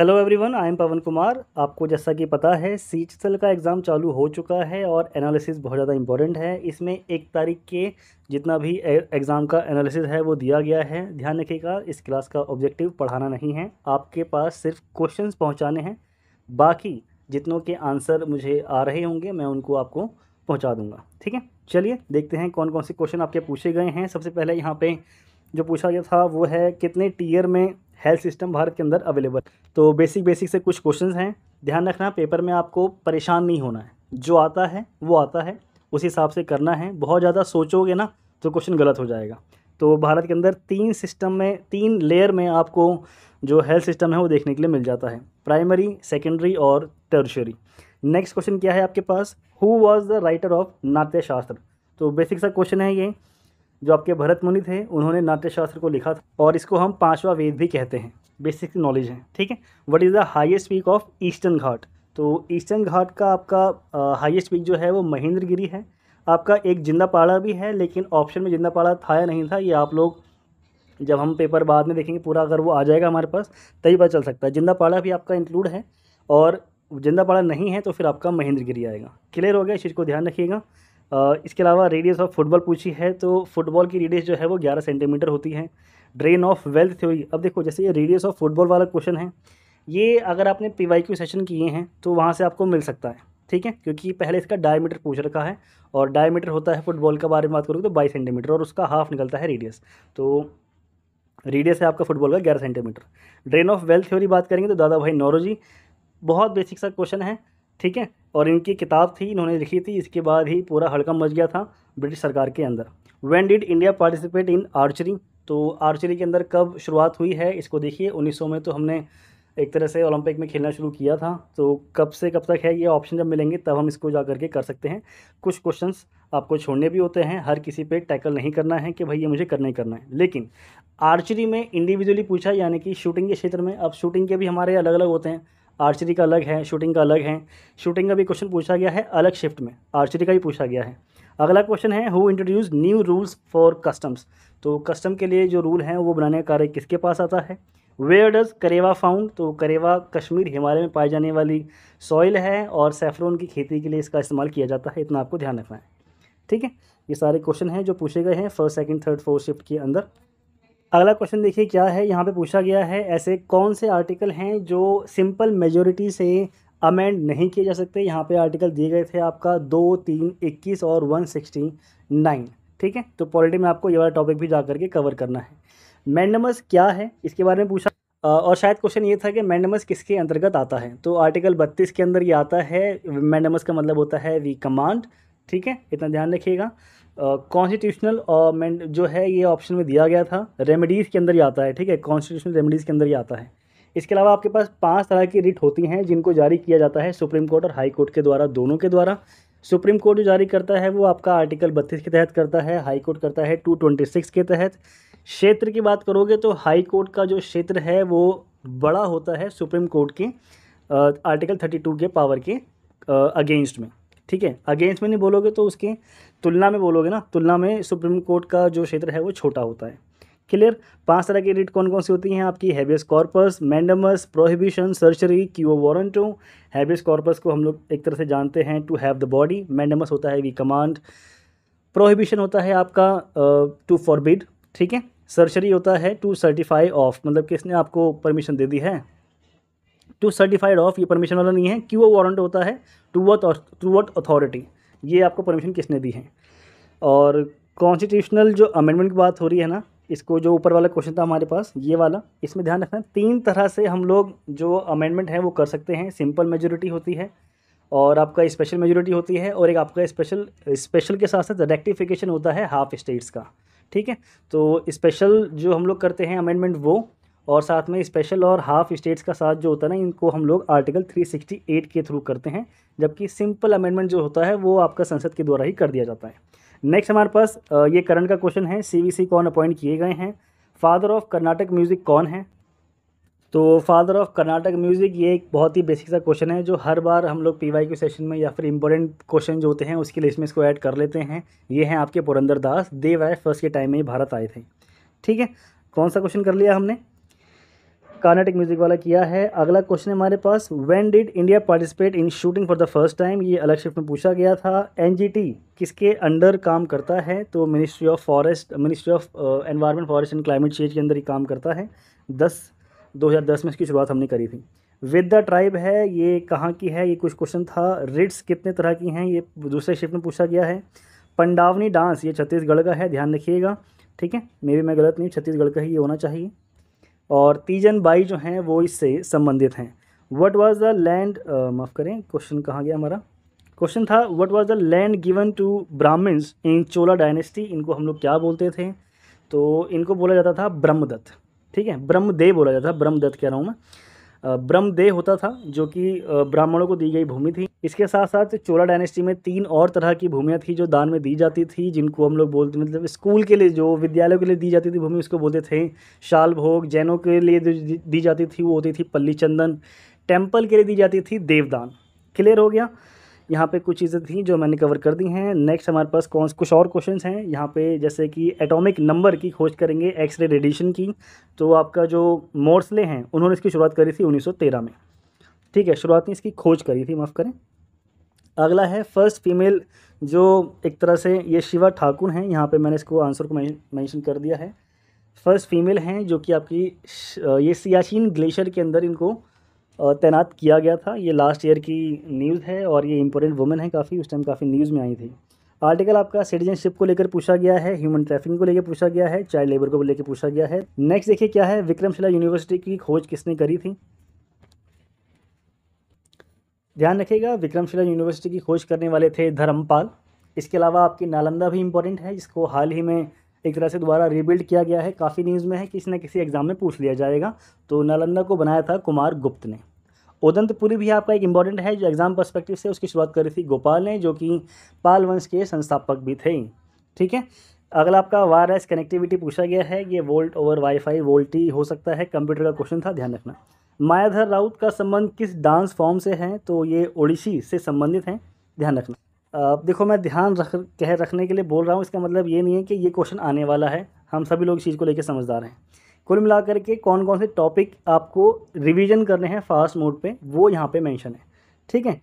hello everyone I am Pawan Kumar आपको जैसा कि पता है सी सेल का एग्ज़ाम चालू हो चुका है और एनालिसिस बहुत ज़्यादा इंपॉर्टेंट है इसमें एक तारीख के जितना भी एग्ज़ाम का एनालिसिस है वो दिया गया है ध्यान रखिएगा इस क्लास का ऑब्जेक्टिव पढ़ाना नहीं है आपके पास सिर्फ क्वेश्चंस पहुंचाने हैं बाकी जितनों के आंसर मुझे आ रहे होंगे मैं उनको आपको पहुँचा दूँगा ठीक है चलिए देखते हैं कौन कौन से क्वेश्चन आपके पूछे गए हैं सबसे पहले यहाँ पर जो पूछा गया था वो है कितने टीयर में हेल्थ सिस्टम भारत के अंदर अवेलेबल तो बेसिक बेसिक से कुछ क्वेश्चन हैं ध्यान रखना पेपर में आपको परेशान नहीं होना है जो आता है वो आता है उस हिसाब से करना है बहुत ज़्यादा सोचोगे ना तो क्वेश्चन गलत हो जाएगा तो भारत के अंदर तीन सिस्टम में तीन लेयर में आपको जो हेल्थ सिस्टम है वो देखने के लिए मिल जाता है प्राइमरी सेकेंडरी और टर्शरी नेक्स्ट क्वेश्चन क्या है आपके पास who was the writer of Natya Shastra तो बेसिक सा क्वेश्चन है ये जो आपके भरत मुनि थे उन्होंने नाट्यशास्त्र को लिखा था और इसको हम पांचवा वेद भी कहते हैं बेसिक नॉलेज है ठीक है what is the highest peak of eastern Ghat तो ईस्टर्न घाट का आपका हाईएस्ट पीक जो है वो महेंद्रगिरी है आपका एक पाड़ा भी है लेकिन ऑप्शन में पाड़ा था या नहीं था ये आप लोग जब हम पेपर बाद में देखेंगे पूरा अगर वो आ जाएगा हमारे पास तभी पता चल सकता है जिंदा पाड़ा भी आपका इंक्लूड है और जिंदा पाड़ा नहीं है तो फिर आपका महेंद्रगिरी आएगा क्लियर हो गया इस चीज़ को ध्यान रखिएगा इसके अलावा रेडियस ऑफ फुटबॉल पूछी है तो फुटबॉल की रेडियस जो है वो ग्यारह सेंटीमीटर होती है ड्रेन ऑफ वेल्थ थ्योरी अब देखो जैसे ये रेडियस ऑफ फुटबॉल वाला क्वेश्चन है ये अगर आपने पी वाई क्यू सेशन किए हैं तो वहाँ से आपको मिल सकता है ठीक है क्योंकि पहले इसका डायमीटर पूछ रखा है और डायमीटर होता है फुटबॉल के बारे में बात करूँ तो बाईस सेंटीमीटर और उसका हाफ निकलता है रेडियस तो रेडियस है आपका फुटबॉल का ग्यारह centimetre drain of wealth theory बात करेंगे तो दादा भाई नौरोजी बहुत बेसिक सा क्वेश्चन है ठीक है और इनकी किताब थी इन्होंने लिखी थी इसके बाद ही पूरा हड़कम मच गया था ब्रिटिश सरकार के अंदर when did India participate in archery तो आर्चरी के अंदर कब शुरुआत हुई है इसको देखिए उन्नीस में तो हमने एक तरह से ओलंपिक में खेलना शुरू किया था तो कब से कब तक है ये ऑप्शन जब मिलेंगे तब हम इसको जा करके कर सकते हैं कुछ क्वेश्चंस आपको छोड़ने भी होते हैं हर किसी पे टैकल नहीं करना है कि भाई ये मुझे करना ही करना है लेकिन आर्चरी में इंडिविजुअली पूछा यानी कि शूटिंग के क्षेत्र में अब शूटिंग के भी हमारे अलग अलग होते हैं आर्चरी का अलग है शूटिंग का अलग है शूटिंग का भी क्वेश्चन पूछा गया है अलग शिफ्ट में आर्चरी का भी पूछा गया है अगला क्वेश्चन है who introduce new rules for customs तो कस्टम के लिए जो रूल हैं वो बनाने का कार्य किसके पास आता है वेयर डज करेवा फाउंड तो करेवा कश्मीर हिमालय में पाई जाने वाली सॉइल है और सेफ्रोन की खेती के लिए इसका इस्तेमाल किया जाता है इतना आपको ध्यान रखना है ठीक है ये सारे क्वेश्चन हैं जो पूछे गए हैं first second third fourth shift के अंदर अगला क्वेश्चन देखिए क्या है यहाँ पे पूछा गया है ऐसे कौन से आर्टिकल हैं जो सिंपल मेजोरिटी से अमेंड नहीं किए जा सकते यहाँ पे आर्टिकल दिए गए थे आपका दो तीन इक्कीस और वन सिक्सटी नाइन ठीक है तो पॉलिटी में आपको ये वाला टॉपिक भी जा करके कवर करना है मैंडमस क्या है इसके बारे में पूछा और शायद क्वेश्चन ये था कि मैंडमस किसके अंतर्गत आता है तो आर्टिकल बत्तीस के अंदर ये आता है मैंडमस का मतलब होता है वी कमांड ठीक है इतना ध्यान रखिएगा कॉन्स्टिट्यूशनल uh, जो है ये ऑप्शन में दिया गया था रेमेडीज़ के अंदर ही आता है ठीक है कॉन्स्टिट्यूशनल रेमेडीज़ के अंदर ही आता है इसके अलावा आपके पास पांच तरह की रिट होती हैं जिनको जारी किया जाता है सुप्रीम कोर्ट और हाई कोर्ट के द्वारा दोनों के द्वारा सुप्रीम कोर्ट जो जारी करता है वो आपका आर्टिकल बत्तीस के तहत करता है हाई कोर्ट करता है टू ट्वेंटी सिक्स के तहत क्षेत्र की बात करोगे तो हाई कोर्ट का जो क्षेत्र है वो बड़ा होता है सुप्रीम कोर्ट के आर्टिकल थर्टी टू के पावर के अगेंस्ट uh, में ठीक है अगेंस्ट में नहीं बोलोगे तो उसकी तुलना में बोलोगे ना तुलना में सुप्रीम कोर्ट का जो क्षेत्र है वो छोटा होता है क्लियर पांच तरह की रिट कौन कौन सी होती हैं आपकी habeas corpus mandamus prohibition certiorari quo warranto habeas corpus को हम लोग एक तरह से जानते हैं to have the body mandamus होता है वी कमांड प्रोहिबिशन होता है आपका टू फॉरबिड ठीक है सर्चरी होता है टू सर्टिफाई ऑफ मतलब कि इसने आपको परमिशन दे दी है टू सर्टिफाइड ऑफ ये परमिशन वाला नहीं है कि वो वारंट होता है to what through what authority ये आपको परमिशन किसने दी है और कॉन्स्टिट्यूशनल जो अमेंडमेंट की बात हो रही है ना इसको जो ऊपर वाला क्वेश्चन था हमारे पास ये वाला इसमें ध्यान रखना तीन तरह से हम लोग जो अमेंडमेंट है वो कर सकते हैं सिंपल मेजोरिटी होती है और आपका स्पेशल मेजोरिटी होती है और एक आपका स्पेशल स्पेशल के साथ साथ रेक्टिफिकेशन होता है हाफ स्टेट्स का ठीक है तो स्पेशल जो हम लोग करते हैं अमेंडमेंट वो और साथ में स्पेशल और हाफ स्टेट्स का साथ जो होता है ना इनको हम लोग आर्टिकल 368 के थ्रू करते हैं जबकि सिंपल अमेंडमेंट जो होता है वो आपका संसद के द्वारा ही कर दिया जाता है नेक्स्ट हमारे पास ये करंट का क्वेश्चन है सी कौन अपॉइंट किए गए हैं फादर ऑफ कर्नाटक म्यूज़िक कौन है तो फादर ऑफ कर्नाटक म्यूज़िक ये एक बहुत ही बेसिक सा क्वेश्चन है जो हर बार हम लोग पी के सेशन में या फिर इंपॉर्टेंट क्वेश्चन जो होते हैं उसकी लिस्ट में इसको ऐड कर लेते हैं ये हैं आपके पुरंदर दास देव आए फर्स्ट के टाइम में ही भारत आए थे ठीक है कौन सा क्वेश्चन कर लिया हमने कार्नाटिक म्यूजिक वाला किया है अगला क्वेश्चन हमारे पास when did India participate in shooting for the first time ये अलग शिफ्ट में पूछा गया था एनजीटी किसके अंडर काम करता है तो ministry of forest ministry of environment forest and climate change के अंदर ही काम करता है दस दो में इसकी शुरुआत हमने करी थी विद द ट्राइब है ये कहाँ की है ये कुछ क्वेश्चन था रिट्स कितने तरह की हैं ये दूसरे शिफ्ट में पूछा गया है पंडावनी डांस ये छत्तीसगढ़ का है ध्यान रखिएगा ठीक है मे भी मैं गलत नहीं छत्तीसगढ़ का ही ये होना चाहिए और तीजन बाई जो हैं वो इससे संबंधित हैं वट वॉज़ द लैंड माफ़ करें क्वेश्चन कहाँ गया हमारा क्वेश्चन था what was the land given to Brahmans in Chola dynasty इनको हम लोग क्या बोलते थे तो इनको बोला जाता था ब्रह्मदत्त ठीक है ब्रह्मदेव बोला जाता था ब्रह्मदत्त कह रहा हूँ मैं ब्रह्मदेव होता था जो कि ब्राह्मणों को दी गई भूमि थी इसके साथ साथ चोला डायनेस्टी में तीन और तरह की भूमियाँ थी जो दान में दी जाती थी जिनको हम लोग बोलते मतलब स्कूल के लिए जो विद्यालयों के लिए दी जाती थी भूमि उसको बोलते थे शाल भोग जैनों के लिए दी जाती थी वो होती थी पल्ली चंदन टेम्पल के लिए दी जाती थी देवदान क्लियर हो गया यहाँ पे कुछ चीज़ें थी जो मैंने कवर कर दी हैं नेक्स्ट हमारे पास कौन कुछ और क्वेश्चंस हैं यहाँ पे जैसे कि एटॉमिक नंबर की खोज करेंगे एक्सरे रेडिएशन की तो आपका जो मोर्सले हैं उन्होंने इसकी शुरुआत करी थी 1913 में ठीक है शुरुआत में इसकी खोज करी थी माफ़ करें अगला है फर्स्ट फीमेल जो एक तरह से ये शिवा ठाकुर हैं यहाँ पे मैंने इसको आंसर को मेंशन कर दिया है फर्स्ट फीमेल हैं जो कि आपकी ये सियाचिन ग्लेशियर के अंदर इनको तैनात किया गया था ये लास्ट ईयर की न्यूज़ है और ये इंपॉर्टेंट वुमेन है काफ़ी उस टाइम काफ़ी न्यूज़ में आई थी आर्टिकल आपका सिटीजनशिप को लेकर पूछा गया है ह्यूमन ट्रैफिकिंग को लेकर पूछा गया है चाइल्ड लेबर को लेकर पूछा गया है नेक्स्ट देखिए क्या है विक्रमशिला यूनिवर्सिटी की खोज किसने करी थी ध्यान रखिएगा विक्रमशिला यूनिवर्सिटी की खोज करने वाले थे धर्मपाल इसके अलावा आपकी नालंदा भी इम्पोर्टेंट है जिसको हाल ही में एक तरह से दोबारा रिबिल्ड किया गया है काफ़ी न्यूज़ में है किसी न किसी एग्ज़ाम में पूछ लिया जाएगा तो नालंदा को बनाया था कुमार गुप्त ने उदंतपुरी भी आपका एक इम्पॉर्टेंट है जो एग्ज़ाम परस्पेक्टिव से उसकी शुरुआत करी थी गोपाल ने जो कि पाल वंश के संस्थापक भी थे ठीक है अगला आपका वायरलेस कनेक्टिविटी पूछा गया है ये वोल्ट ओवर वाईफाई वोल्टी हो सकता है कंप्यूटर का क्वेश्चन था ध्यान रखना मायाधर राउत का संबंध किस डांस फॉर्म से है तो ये ओडिशी से संबंधित हैं ध्यान रखना आ, देखो मैं ध्यान रख कह रखने के लिए बोल रहा हूँ इसका मतलब ये नहीं है कि ये क्वेश्चन आने वाला है हम सभी लोग इस चीज़ को लेकर समझदार हैं कुल मिलाकर के कौन कौन से टॉपिक आपको रिवीजन करने हैं फास्ट मोड पे वो यहाँ पे मेंशन है ठीक है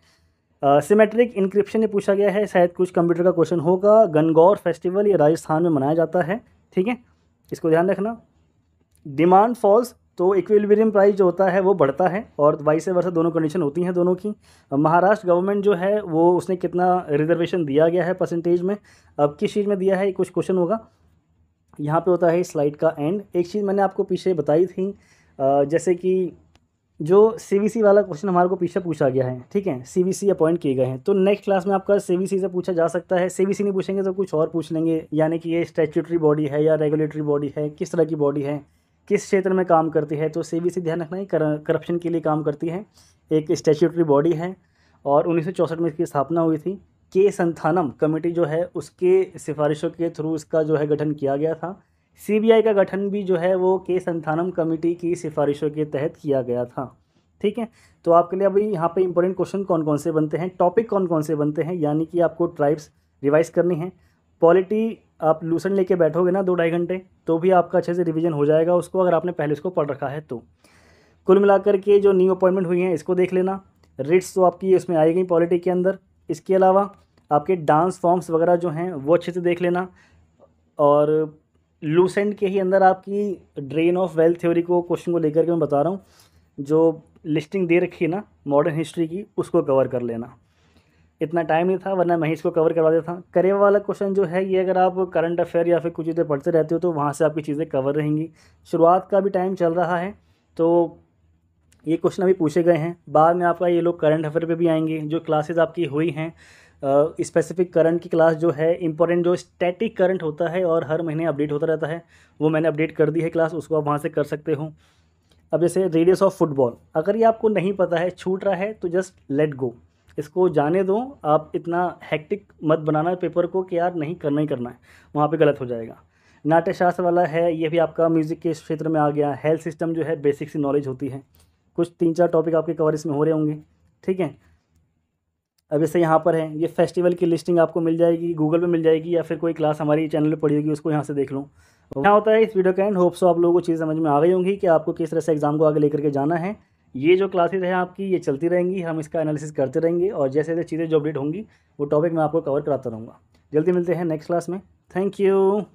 सिमेट्रिक इंक्रिप्शन ये पूछा गया है शायद कुछ कंप्यूटर का क्वेश्चन होगा गनगौर फेस्टिवल ये राजस्थान में मनाया जाता है ठीक है इसको ध्यान रखना डिमांड फॉल्स तो इक्विलिब्रियम प्राइस जो होता है वो बढ़ता है और वाइस वर्षा दोनों कंडीशन होती हैं दोनों की महाराष्ट्र गवर्नमेंट जो है वो उसने कितना रिजर्वेशन दिया गया है परसेंटेज में अब किस चीज़ में दिया है कुछ क्वेश्चन होगा यहाँ पे होता है स्लाइड का एंड एक चीज़ मैंने आपको पीछे बताई थी जैसे कि जो सी वाला क्वेश्चन हमारे को पीछे पूछा गया है ठीक है सी अपॉइंट किए गए हैं तो नेक्स्ट क्लास में आपका सी से पूछा जा सकता है सी नहीं पूछेंगे तो कुछ और पूछ लेंगे यानी कि ये स्टेचुटरी बॉडी है या रेगुलेटरी बॉडी है किस तरह की बॉडी है किस क्षेत्र में काम करती है तो बी सी ध्यान रखना है करप्शन के लिए काम करती है एक स्टेचूटरी बॉडी है और उन्नीस में इसकी स्थापना हुई थी के संथानम कमेटी जो है उसके सिफारिशों के थ्रू इसका जो है गठन किया गया था सीबीआई का गठन भी जो है वो के संथानम कमेटी की सिफारिशों के तहत किया गया था ठीक है तो आपके लिए अभी यहाँ पे इंपॉर्टेंट क्वेश्चन कौन कौन से बनते हैं टॉपिक कौन कौन से बनते हैं यानी कि आपको ट्राइब्स रिवाइज करनी है क्वालिटी आप लूसेंट लेके बैठोगे ना दो ढाई घंटे तो भी आपका अच्छे से रिवीजन हो जाएगा उसको अगर आपने पहले उसको पढ़ रखा है तो कुल मिलाकर के जो न्यू अपॉइंटमेंट हुई हैं इसको देख लेना रिट्स तो आपकी इसमें आई गई पॉलिटी के अंदर इसके अलावा आपके डांस फॉर्म्स वगैरह जो हैं वो अच्छे से देख लेना और लूसेंट के ही अंदर आपकी ड्रेन ऑफ वेल्थ थ्योरी को क्वेश्चन को लेकर के मैं बता रहा हूँ जो लिस्टिंग दे रखी है ना मॉडर्न हिस्ट्री की उसको कवर कर लेना इतना टाइम नहीं था वरना मैं ही इसको कवर करवा देता करेवा वाला क्वेश्चन जो है ये अगर आप करंट अफेयर या फिर कुछ चीज़ें पढ़ते रहते हो तो वहाँ से आपकी चीज़ें कवर रहेंगी शुरुआत का भी टाइम चल रहा है तो ये क्वेश्चन अभी पूछे गए हैं बाद में आपका ये लोग करंट अफेयर पर भी आएंगे जो क्लासेज आपकी हुई हैं स्पेसिफिक करंट की क्लास जो है इंपॉर्टेंट जो स्टैटिक करंट होता है और हर महीने अपडेट होता रहता है वो मैंने अपडेट कर दी है क्लास उसको आप वहाँ से कर सकते हो अब जैसे रेडियस ऑफ फुटबॉल अगर ये आपको नहीं पता है छूट रहा है तो जस्ट लेट गो इसको जाने दो आप इतना हैक्टिक मत बनाना पेपर को कि यार नहीं करना ही करना है वहाँ पे गलत हो जाएगा नाट्यशास्त्र वाला है ये भी आपका म्यूज़िक के क्षेत्र में आ गया हेल्थ सिस्टम जो है बेसिक सी नॉलेज होती है कुछ तीन चार टॉपिक आपके कवर इसमें हो रहे होंगे ठीक है अब इसे यहाँ पर है ये फेस्टिवल की लिस्टिंग आपको मिल जाएगी गूगल पे मिल जाएगी या फिर कोई क्लास हमारी चैनल पे पड़ी होगी उसको यहाँ से देख लो क्या होता है इस वीडियो का एंड होप्स आप लोगों को चीज़ समझ में आ गई होंगी कि आपको किस तरह से एग्ज़ाम को आगे लेकर के जाना है ये जो क्लासेज हैं आपकी ये चलती रहेंगी हम इसका एनालिसिस करते रहेंगे और जैसे जैसे चीज़ें जो अपडेट होंगी वो टॉपिक मैं आपको कवर कराता रहूँगा जल्दी मिलते हैं नेक्स्ट क्लास में थैंक यू